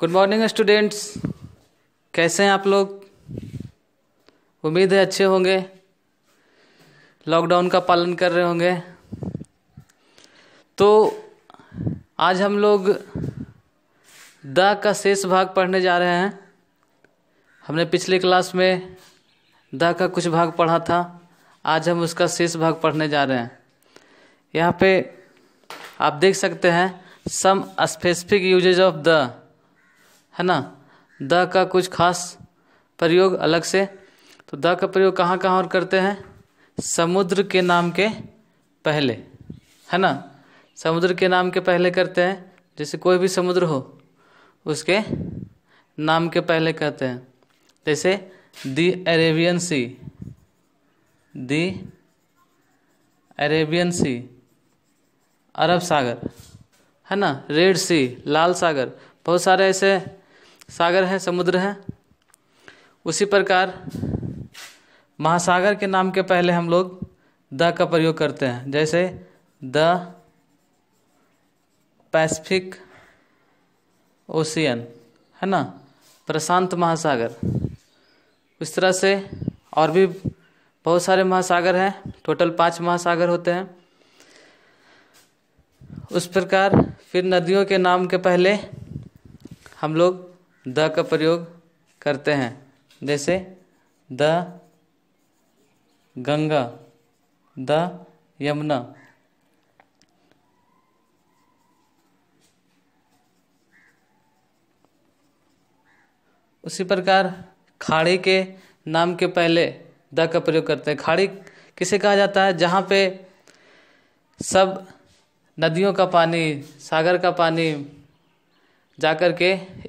good morning students कैसे हैं आप लोग उम्मीद है अच्छे होंगे लॉकडाउन का पालन कर रहे होंगे तो आज हम लोग द का शेष भाग पढ़ने जा रहे हैं हमने पिछले क्लास में द का कुछ भाग पढ़ा था आज हम उसका शेष भाग पढ़ने जा रहे हैं यहाँ पे आप देख सकते हैं some specific usages of the है ना द का कुछ खास प्रयोग अलग से तो द का प्रयोग कहाँ कहाँ और करते हैं समुद्र के नाम के पहले है ना समुद्र के नाम के पहले करते हैं जैसे कोई भी समुद्र हो उसके नाम के पहले कहते हैं जैसे दी अरेबियन सी दी अरेबियन सी अरब सागर है ना रेड सी लाल सागर बहुत सारे ऐसे सागर है समुद्र है उसी प्रकार महासागर के नाम के पहले हम लोग द का प्रयोग करते हैं जैसे द पैसिफिक ओशियन है ना प्रशांत महासागर इस तरह से और भी बहुत सारे महासागर हैं टोटल पांच महासागर होते हैं उस प्रकार फिर नदियों के नाम के पहले हम लोग द का प्रयोग करते हैं जैसे द गंगा द यमुना उसी प्रकार खाड़ी के नाम के पहले द का प्रयोग करते हैं खाड़ी किसे कहा जाता है जहाँ पे सब नदियों का पानी सागर का पानी जा कर के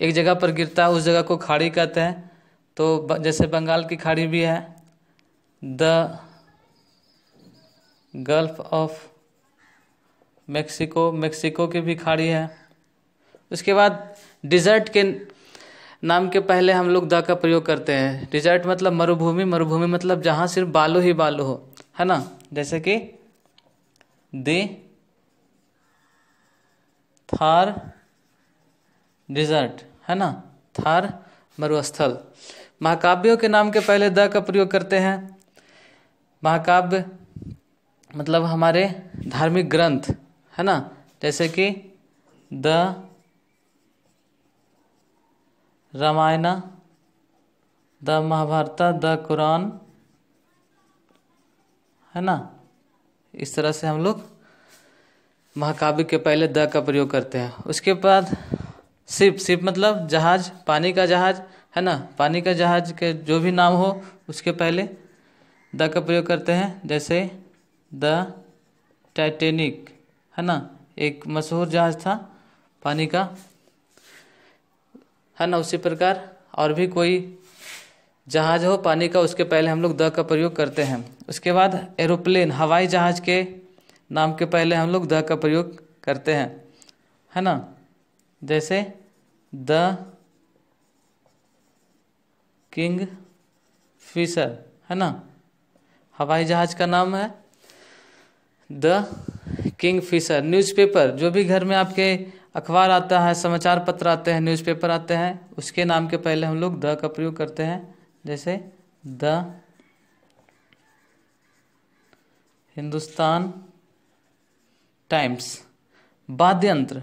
एक जगह पर गिरता है उस जगह को खाड़ी कहते हैं तो जैसे बंगाल की खाड़ी भी है the Gulf of Mexico Mexico की भी खाड़ी है उसके बाद डिज़र्ट के नाम के पहले हम लोग द का प्रयोग करते हैं डिज़र्ट मतलब मरुभूमि मरुभूमि मतलब जहाँ सिर्फ बालू ही बालू हो है ना जैसे कि दे थार डिजर्ट है ना थार मरुस्थल महाकाव्यों के नाम के पहले द का प्रयोग करते हैं महाकाव्य मतलब हमारे धार्मिक ग्रंथ है ना जैसे कि the Ramayana the Mahabharata the Quran है ना इस तरह से हम लोग महाकाव्य के पहले द का प्रयोग करते हैं उसके बाद शिप शिप मतलब जहाज पानी का जहाज है ना पानी का जहाज के जो भी नाम हो उसके पहले द का प्रयोग करते हैं जैसे द टाइटेनिक है ना एक मशहूर जहाज था पानी का है ना उसी प्रकार और भी कोई जहाज हो पानी का उसके पहले हम लोग द का प्रयोग करते हैं उसके बाद एरोप्लेन हवाई जहाज के नाम के पहले हम लोग द का प्रयोग करते हैं है ना जैसे द किंग फिशर है ना हवाई जहाज का नाम है द किंग फिशर न्यूज़पेपर जो भी घर में आपके अखबार आता है समाचार पत्र आते हैं न्यूज़पेपर आते हैं उसके नाम के पहले हम लोग द का प्रयोग करते हैं जैसे द हिंदुस्तान टाइम्स वाद्य यंत्र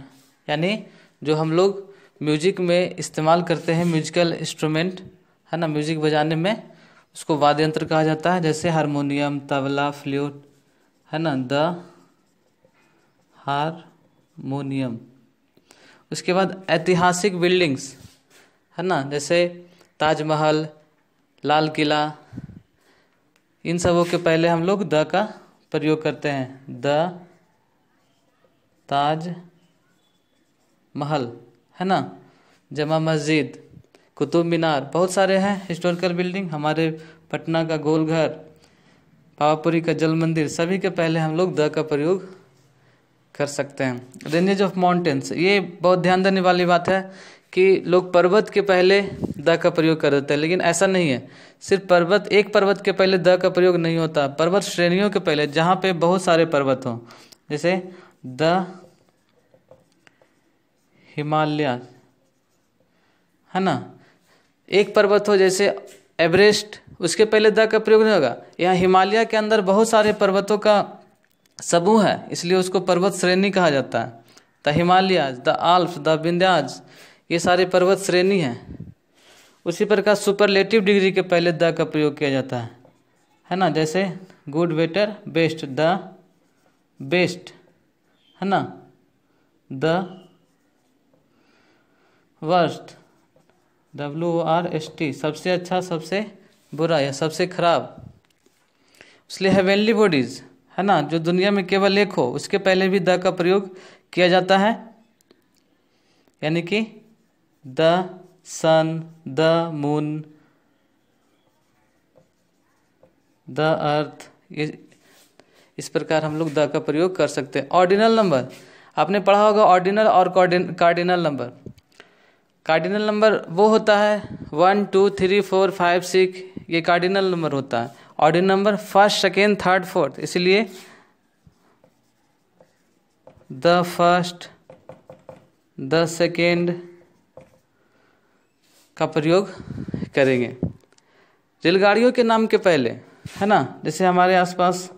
यानी जो हम लोग म्यूजिक में इस्तेमाल करते हैं म्यूजिकल इंस्ट्रूमेंट है ना म्यूजिक बजाने में उसको वाद्य यंत्र कहा जाता है जैसे हारमोनियम तबला फ्लूट है ना द हारमोनियम उसके बाद ऐतिहासिक बिल्डिंग्स है ना जैसे ताजमहल लाल किला इन सबों के पहले हम लोग द का प्रयोग करते हैं द ताज महल है ना जमा मस्जिद कुतुब मीनार बहुत सारे हैं हिस्टोरिकल बिल्डिंग हमारे पटना का गोलघर पावापुरी का जल मंदिर सभी के पहले हम लोग द का प्रयोग कर सकते हैं रेंजेज ऑफ माउंटेन्स ये बहुत ध्यान देने वाली बात है कि लोग पर्वत के पहले द का प्रयोग कर देते हैं लेकिन ऐसा नहीं है सिर्फ पर्वत एक पर्वत के पहले द का प्रयोग नहीं होता पर्वत श्रेणियों के पहले जहाँ पे बहुत सारे पर्वत हों जैसे द हिमालय है ना एक पर्वत हो जैसे एवरेस्ट उसके पहले द का प्रयोग नहीं होगा यहाँ हिमालय के अंदर बहुत सारे पर्वतों का समूह है इसलिए उसको पर्वत श्रेणी कहा जाता है the Himalayas the Alps the Vindhyas ये सारे पर्वत श्रेणी हैं उसी प्रकार सुपरलेटिव डिग्री के पहले द का प्रयोग किया जाता है है ना जैसे good better best the best है ना the worst W R S T सबसे अच्छा सबसे बुरा या सबसे खराब इसलिए हेवेनली बॉडीज है ना जो दुनिया में केवल एक हो उसके पहले भी द का प्रयोग किया जाता है यानी कि the sun the moon the earth ये इस प्रकार हम लोग द का प्रयोग कर सकते हैं ऑर्डिनल नंबर आपने पढ़ा होगा ऑर्डिनल और कार्डिनल नंबर कार्डिनल नंबर वो होता है one two three four five six ये कार्डिनल नंबर होता है ordinal number first second third fourth इसलिए द फर्स्ट द सेकेंड का प्रयोग करेंगे रेलगाड़ियों के नाम के पहले है ना जैसे हमारे आसपास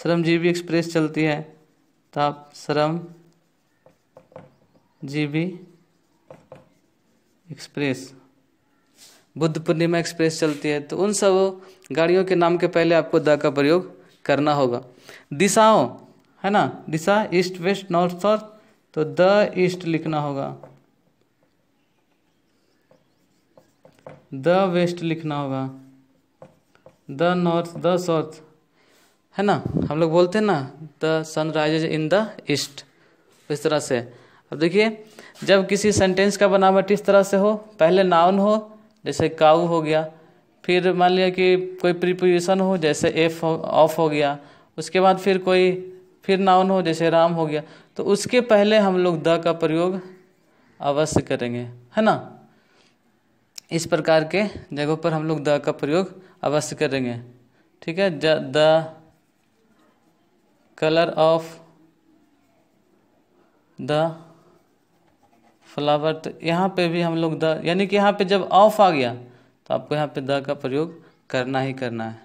श्रमजीवी एक्सप्रेस चलती है तो आप श्रम जीवी एक्सप्रेस बुद्ध पूर्णिमा एक्सप्रेस चलती है तो उन सब गाड़ियों के नाम के पहले आपको द का प्रयोग करना होगा दिशाओं है ना दिशा ईस्ट वेस्ट नॉर्थ साउथ तो द ईस्ट लिखना होगा द वेस्ट लिखना होगा द नॉर्थ द साउथ है ना हम लोग बोलते हैं ना the sun rises in the east इस तरह से अब देखिए जब किसी सेंटेंस का बनावट इस तरह से हो पहले नाउन हो जैसे काऊ हो गया फिर मान लिया कि कोई प्रीपोजिशन हो जैसे एफ ऑफ हो, गया उसके बाद फिर कोई फिर नाउन हो जैसे राम हो गया तो उसके पहले हम लोग द का प्रयोग अवश्य करेंगे है ना इस प्रकार के जगहों पर हम लोग द का प्रयोग अवश्य करेंगे ठीक है the colour of the flower तो यहाँ पे भी हम लोग द यानी कि यहाँ पे जब ऑफ आ गया तो आपको यहाँ पे द का प्रयोग करना ही करना है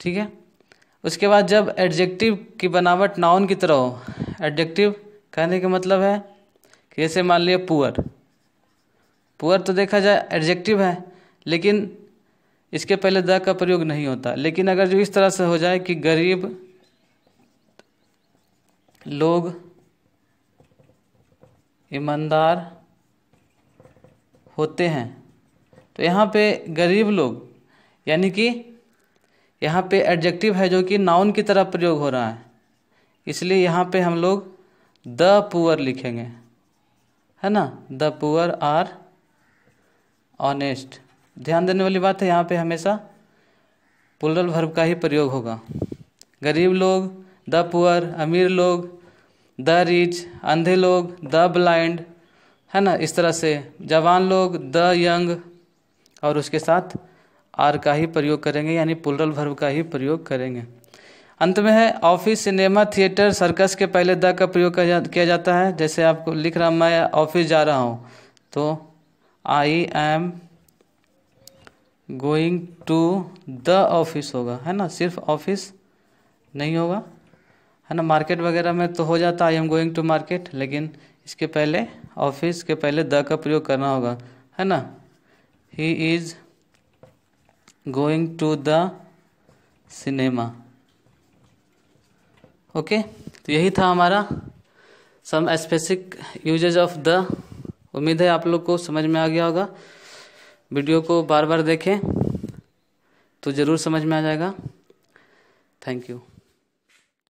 ठीक है उसके बाद जब एडजेक्टिव की बनावट नाउन की तरह हो एडजेक्टिव कहने का मतलब है कि जैसे मान लिया पुअर पुअर तो देखा जाए एडजेक्टिव है लेकिन इसके पहले द का प्रयोग नहीं होता लेकिन अगर जो इस तरह से हो जाए कि गरीब लोग ईमानदार होते हैं तो यहाँ पे गरीब लोग यानी कि यहाँ पे एडजेक्टिव है जो कि नाउन की तरह प्रयोग हो रहा है इसलिए यहाँ पे हम लोग द पुअर लिखेंगे है ना द पुअर आर ऑनेस्ट ध्यान देने वाली बात है यहाँ पे हमेशा पुलरल भर्व का ही प्रयोग होगा गरीब लोग द पुअर अमीर लोग द रिच अंधे लोग द ब्लाइंड है ना इस तरह से जवान लोग द यंग और उसके साथ आर का ही प्रयोग करेंगे यानी पुलरल भर्व का ही प्रयोग करेंगे अंत में है ऑफिस सिनेमा थिएटर सर्कस के पहले द का प्रयोग किया जाता है जैसे आपको लिख रहा मैं ऑफिस जा रहा हूँ तो I am going to the office होगा है ना सिर्फ ऑफिस नहीं होगा है ना मार्केट वगैरह में तो हो जाता I am going to market लेकिन इसके पहले ऑफिस के पहले द का प्रयोग करना होगा है ना he is going to the cinema okay तो यही था हमारा some specific usages of the उम्मीद है आप लोग को समझ में आ गया होगा वीडियो को बार बार देखें तो ज़रूर समझ में आ जाएगा थैंक यू